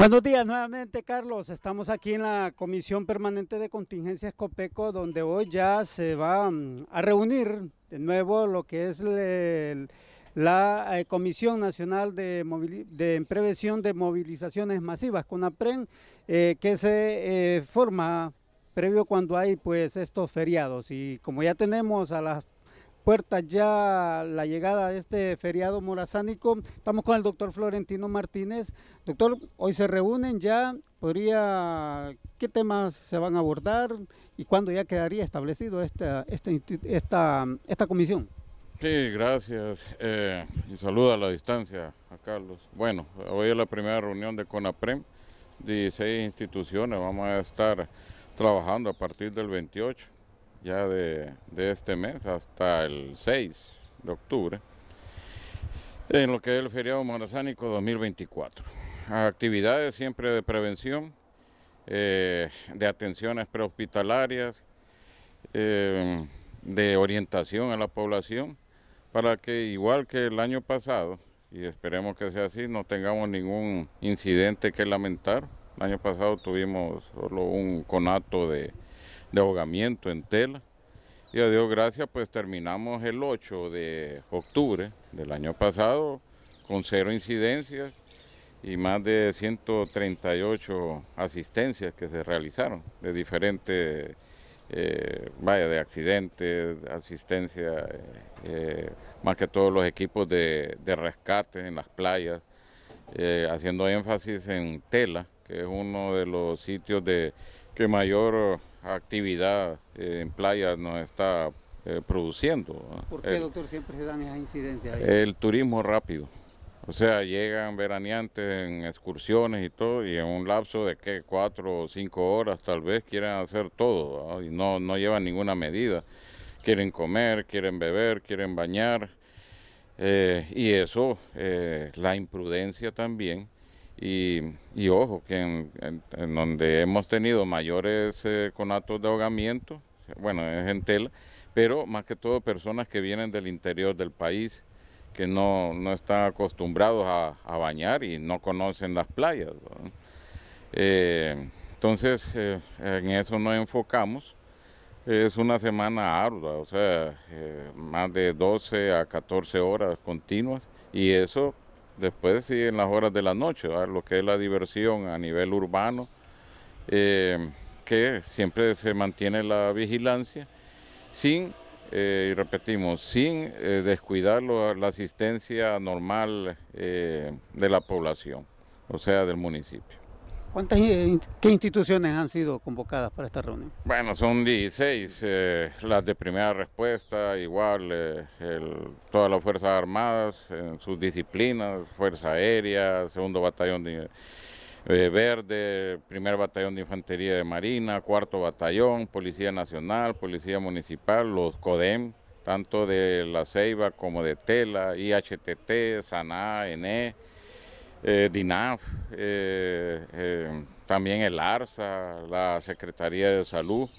Buenos días nuevamente, Carlos. Estamos aquí en la Comisión Permanente de Contingencias Copeco, donde hoy ya se va mm, a reunir de nuevo lo que es la eh, Comisión Nacional de, de, Prevención de Movilizaciones Masivas, con apren eh, que se eh, forma previo cuando hay pues estos feriados. Y como ya tenemos a las ya la llegada de este feriado morazánico. Estamos con el doctor Florentino Martínez. Doctor, hoy se reúnen ya, podría, ¿qué temas se van a abordar y cuándo ya quedaría establecido esta, esta, esta, esta comisión? Sí, gracias. Eh, y saluda a la distancia a Carlos. Bueno, hoy es la primera reunión de CONAPREM, 16 instituciones. Vamos a estar trabajando a partir del 28 ya de, este mes hasta el 6 de octubre, en lo que es el feriado monazánico 2024. Actividades siempre de prevención, eh, de atenciones prehospitalarias, eh, de orientación a la población, para que igual que el año pasado, y esperemos que sea así, no tengamos ningún incidente que lamentar. El año pasado tuvimos solo un conato de de ahogamiento en tela. Y a Dios gracias, pues terminamos el 8 de octubre del año pasado con cero incidencias y más de 138 asistencias que se realizaron de diferentes, eh, vaya, de accidentes, asistencia, eh, eh, más que todos los equipos de, rescate en las playas, haciendo énfasis en Tela, que es uno de los sitios de, que mayor actividad eh, en playa nos está eh, produciendo. ¿Por qué, el, doctor, siempre se dan esas incidencias? El turismo rápido. O sea, llegan veraneantes en excursiones y todo, y en un lapso de qué cuatro o cinco horas tal vez quieren hacer todo, ¿no? y no, no llevan ninguna medida. Quieren comer, quieren beber, quieren bañar, eh, y eso, la imprudencia también y, ojo, que en, donde hemos tenido mayores eh, conatos de ahogamiento, bueno, es en tela, pero más que todo personas que vienen del interior del país, que no, no están acostumbrados a, bañar y no conocen las playas. Eh, entonces, eh, en eso nos enfocamos. Es una semana ardua, o sea, más de 12 a 14 horas continuas y eso Después sí, en las horas de la noche, lo que es la diversión a nivel urbano, eh, que siempre se mantiene la vigilancia, sin, eh, y repetimos, sin eh, descuidar la asistencia normal de la población, o sea, del municipio. ¿Cuántas, eh, ¿Qué instituciones han sido convocadas para esta reunión? Bueno, son 16, eh, las de primera respuesta, igual eh, todas las Fuerzas Armadas en sus disciplinas, Fuerza Aérea, Segundo Batallón de, Verde, Primer Batallón de Infantería de Marina, Cuarto Batallón, Policía Nacional, Policía Municipal, los CODEM, tanto de La Ceiba como de Tela, IHTT, SANA, ENE eh, DINAF, eh, eh, también el ARSA, la Secretaría de Salud,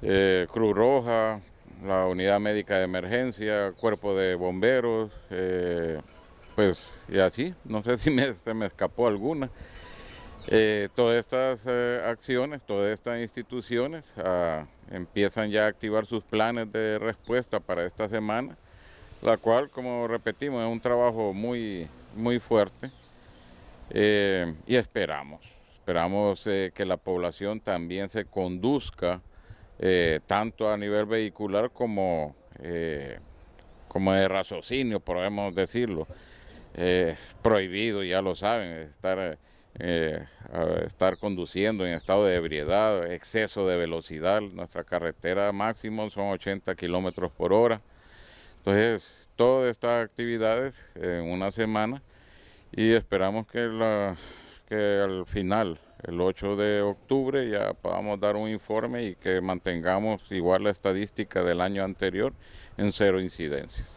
Cruz Roja, la Unidad Médica de Emergencia, Cuerpo de Bomberos, pues y así, no sé si se me escapó alguna. todas estas acciones, todas estas instituciones ah, empiezan ya a activar sus planes de respuesta para esta semana, la cual, como repetimos, es un trabajo muy, muy fuerte. Eh, y esperamos, esperamos eh, que la población también se conduzca eh, tanto a nivel vehicular como, como de raciocinio, podemos decirlo. es prohibido, ya lo saben, estar, estar conduciendo en estado de ebriedad, exceso de velocidad. Nuestra carretera máximo son 80 kilómetros por hora. Entonces, todas estas actividades en una semana y esperamos que, la, que al final, el 8 de octubre, ya podamos dar un informe y que mantengamos igual la estadística del año anterior en cero incidencias.